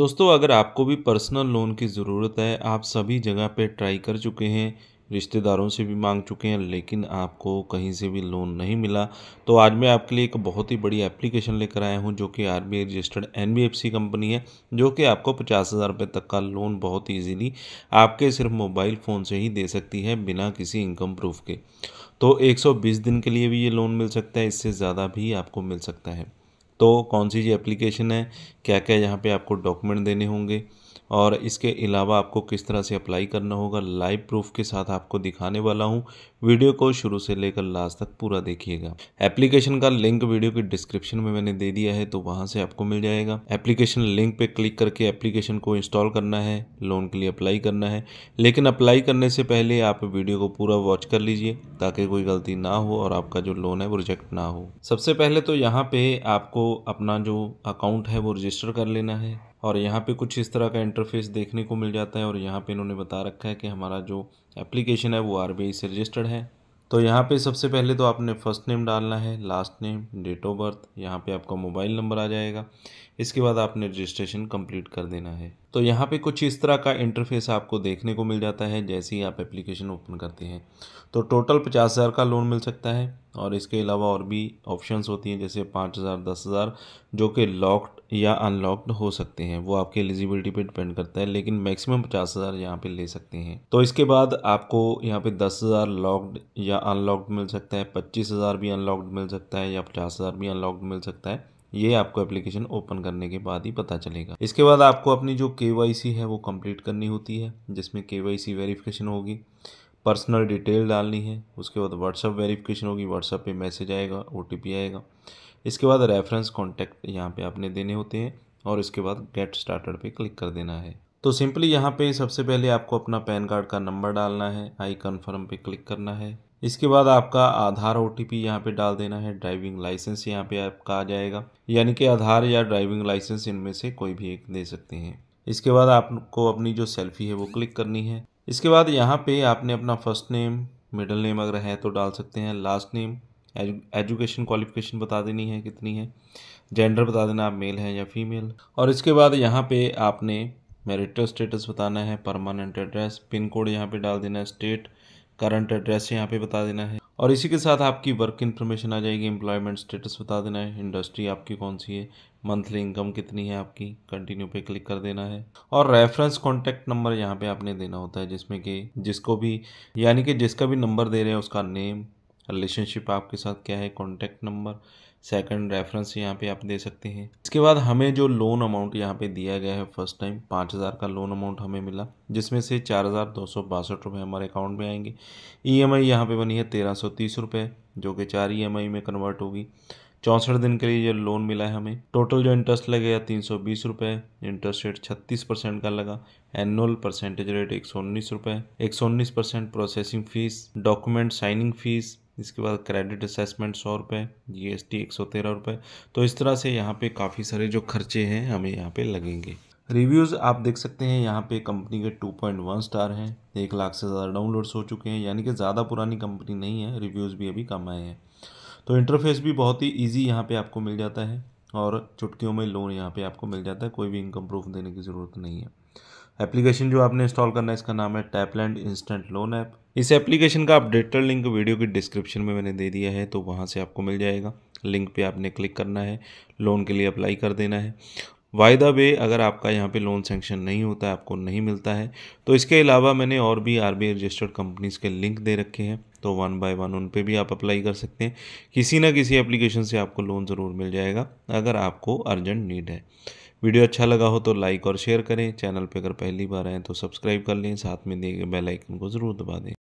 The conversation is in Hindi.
दोस्तों अगर आपको भी पर्सनल लोन की ज़रूरत है आप सभी जगह पे ट्राई कर चुके हैं रिश्तेदारों से भी मांग चुके हैं लेकिन आपको कहीं से भी लोन नहीं मिला तो आज मैं आपके लिए एक बहुत ही बड़ी एप्लीकेशन लेकर आया हूं जो कि आर रजिस्टर्ड एन कंपनी है जो कि आपको पचास हज़ार रुपये तक का लोन बहुत ईजीली आपके सिर्फ मोबाइल फ़ोन से ही दे सकती है बिना किसी इनकम प्रूफ के तो 120 दिन के लिए भी ये लोन मिल सकता है इससे ज़्यादा भी आपको मिल सकता है तो कौन सी जी एप्लीकेशन है क्या क्या यहाँ पे आपको डॉक्यूमेंट देने होंगे और इसके अलावा आपको किस तरह से अप्लाई करना होगा लाइव प्रूफ के साथ आपको दिखाने वाला हूँ वीडियो को शुरू से लेकर लास्ट तक पूरा देखिएगा एप्लीकेशन का लिंक वीडियो के डिस्क्रिप्शन में मैंने दे दिया है तो वहाँ से आपको मिल जाएगा एप्लीकेशन लिंक पर क्लिक करके एप्लीकेशन को इंस्टॉल करना है लोन के लिए अप्लाई करना है लेकिन अप्लाई करने से पहले आप वीडियो को पूरा वॉच कर लीजिए ताकि कोई गलती ना हो और आपका जो लोन है वो रिजेक्ट ना हो सबसे पहले तो यहाँ पे आपको अपना जो अकाउंट है वो रजिस्टर कर लेना है और यहाँ पे कुछ इस तरह का इंटरफेस देखने को मिल जाता है और यहाँ पे इन्होंने बता रखा है कि हमारा जो एप्लीकेशन है वो आर से रजिस्टर्ड है तो यहाँ पे सबसे पहले तो आपने फ़र्स्ट नेम डालना है last name date of birth यहाँ पे आपका मोबाइल नंबर आ जाएगा इसके बाद आपने रजिस्ट्रेशन कंप्लीट कर देना है तो यहाँ पे कुछ इस तरह का इंटरफेस आपको देखने को मिल जाता है जैसे ही आप एप्लीकेशन ओपन करते हैं तो टोटल पचास हज़ार का लोन मिल सकता है और इसके अलावा और भी ऑप्शंस होती हैं जैसे पाँच हज़ार दस हज़ार जो कि लॉक्ड या अनलॉक्ड हो सकते हैं वो आपके एलिजिबिलिटी पे डिपेंड करता है लेकिन मैक्सिमम पचास हज़ार यहाँ पर ले सकते हैं तो इसके बाद आपको यहाँ पे दस हज़ार लॉक्ड या अनलॉक्ड मिल सकता है पच्चीस हज़ार भी अनलॉक्ड मिल सकता है या पचास हज़ार भी अनलॉक्ड मिल सकता है ये आपको एप्लीकेशन ओपन करने के बाद ही पता चलेगा इसके बाद आपको अपनी जो के है वो कम्प्लीट करनी होती है जिसमें के वाई वेरिफिकेशन होगी पर्सनल डिटेल डालनी है उसके बाद व्हाट्सअप वेरिफिकेशन होगी व्हाट्सअप पे मैसेज आएगा ओ आएगा इसके बाद रेफरेंस कॉन्टैक्ट यहाँ पे आपने देने होते हैं और इसके बाद गेट स्टार्टर पे क्लिक कर देना है तो सिंपली यहाँ पे सबसे पहले आपको अपना पैन कार्ड का नंबर डालना है आई कन्फर्म पे क्लिक करना है इसके बाद आपका आधार ओ टी पी यहाँ पर डाल देना है ड्राइविंग लाइसेंस यहाँ पे आपका आ जाएगा यानी कि आधार या ड्राइविंग लाइसेंस इनमें से कोई भी एक दे सकते हैं इसके बाद आपको अपनी जो सेल्फी है वो क्लिक करनी है इसके बाद यहाँ पे आपने अपना फर्स्ट नेम मिडल नेम अगर है तो डाल सकते हैं लास्ट नेम एजुकेशन क्वालिफिकेशन बता देनी है कितनी है जेंडर बता देना आप मेल हैं या फीमेल और इसके बाद यहाँ पे आपने मेरिटल स्टेटस बताना है परमानेंट एड्रेस पिन कोड यहाँ पे डाल देना है स्टेट करंट एड्रेस यहाँ पे बता देना है और इसी के साथ आपकी वर्क इन्फॉर्मेशन आ जाएगी एम्प्लॉयमेंट स्टेटस बता देना है इंडस्ट्री आपकी कौन सी है मंथली इनकम कितनी है आपकी कंटिन्यू पे क्लिक कर देना है और रेफरेंस कॉन्टैक्ट नंबर यहाँ पे आपने देना होता है जिसमें कि जिसको भी यानी कि जिसका भी नंबर दे रहे हैं उसका नेम रिलेशनशिप आपके साथ क्या है कॉन्टैक्ट नंबर सेकंड रेफरेंस यहाँ पे आप दे सकते हैं इसके बाद हमें जो लोन अमाउंट यहाँ पे दिया गया है फर्स्ट टाइम पाँच हज़ार का लोन अमाउंट हमें मिला जिसमें से चार हज़ार दो सौ बासठ रुपये हमारे अकाउंट में आएंगे ई एम आई यहाँ पर बनी है तेरह सौ तीस रुपये जो कि चार ई एम आई में कन्वर्ट होगी चौंसठ दिन के लिए ये लोन मिला है हमें टोटल जो इंटरेस्ट लगे तीन सौ बीस रुपये इंटरेस्ट रेट छत्तीस परसेंट का लगा एनुअल परसेंटेज रेट एक सौ उन्नीस रुपये एक सौ उन्नीस percent processing fees document signing fees इसके बाद क्रेडिट असेसमेंट सौ रुपये जी एस टी एक सौ तेरह रुपये तो इस तरह से यहाँ पे काफ़ी सारे जो खर्चे हैं हमें यहाँ पे लगेंगे रिव्यूज़ आप देख सकते हैं यहाँ पे कंपनी के 2.1 स्टार हैं एक लाख से ज़्यादा डाउनलोड्स हो चुके हैं यानी कि ज़्यादा पुरानी कंपनी नहीं है रिव्यूज़ भी अभी कम आए हैं तो इंटरफेस भी बहुत ही ईजी यहाँ पर आपको मिल जाता है और चुटकियों में लोन यहाँ पर आपको मिल जाता है कोई भी इनकम प्रूफ देने की ज़रूरत नहीं है एप्लीकेशन जो आपने इंस्टॉल करना है इसका नाम है टैपलैंड इंस्टेंट लोन ऐप इस एप्लीकेशन का अपडेटेड लिंक वीडियो के डिस्क्रिप्शन में मैंने दे दिया है तो वहाँ से आपको मिल जाएगा लिंक पे आपने क्लिक करना है लोन के लिए अप्लाई कर देना है वायदा द वे अगर आपका यहाँ पे लोन सेंक्शन नहीं होता है आपको नहीं मिलता है तो इसके अलावा मैंने और भी आर रजिस्टर्ड कंपनीज़ के लिंक दे रखे हैं तो वन बाय वन उन पे भी आप अप्लाई कर सकते हैं किसी ना किसी एप्लीकेशन से आपको लोन ज़रूर मिल जाएगा अगर आपको अर्जेंट नीड है वीडियो अच्छा लगा हो तो लाइक और शेयर करें चैनल पर अगर पहली बार आएँ तो सब्सक्राइब कर लें साथ में दिए गए बेलाइकन को ज़रूर दबा दें